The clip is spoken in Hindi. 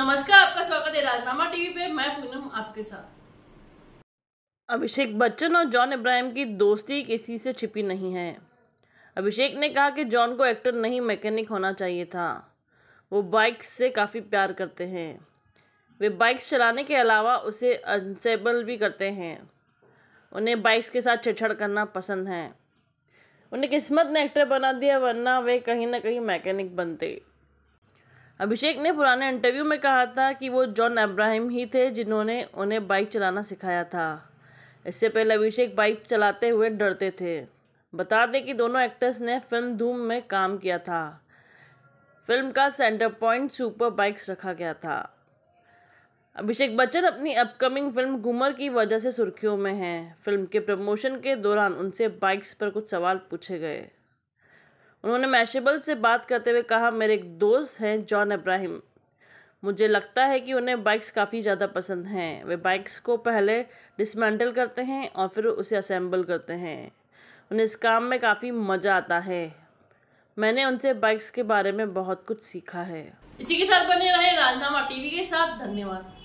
नमस्कार आपका स्वागत है राजनामा टीवी पे मैं पूनम आपके साथ अभिषेक बच्चन और जॉन इब्राहिम की दोस्ती किसी से छिपी नहीं है अभिषेक ने कहा कि जॉन को एक्टर नहीं मैकेनिक होना चाहिए था वो बाइक से काफ़ी प्यार करते हैं वे बाइक्स चलाने के अलावा उसे अनसेबल भी करते हैं उन्हें बाइक्स के साथ छेड़छाड़ करना पसंद है उन्हें किस्मत ने एक्टर बना दिया वरना वे कहीं ना कहीं मैकेनिक बनते अभिषेक ने पुराने इंटरव्यू में कहा था कि वो जॉन अब्राहिम ही थे जिन्होंने उन्हें बाइक चलाना सिखाया था इससे पहले अभिषेक बाइक चलाते हुए डरते थे बता दें कि दोनों एक्टर्स ने फिल्म धूम में काम किया था फिल्म का सेंटर पॉइंट सुपर बाइक्स रखा गया था अभिषेक बच्चन अपनी अपकमिंग फिल्म घूमर की वजह से सुर्खियों में हैं फिल्म के प्रमोशन के दौरान उनसे बाइक्स पर कुछ सवाल पूछे गए उन्होंने मैशेबल से बात करते हुए कहा मेरे एक दोस्त हैं जॉन अब्राहिम मुझे लगता है कि उन्हें बाइक्स काफ़ी ज़्यादा पसंद हैं वे बाइक्स को पहले डिसमेंटल करते हैं और फिर उसे असेंबल करते हैं उन्हें इस काम में काफ़ी मज़ा आता है मैंने उनसे बाइक्स के बारे में बहुत कुछ सीखा है इसी के साथ बने रहे राजनामा टीवी के साथ धन्यवाद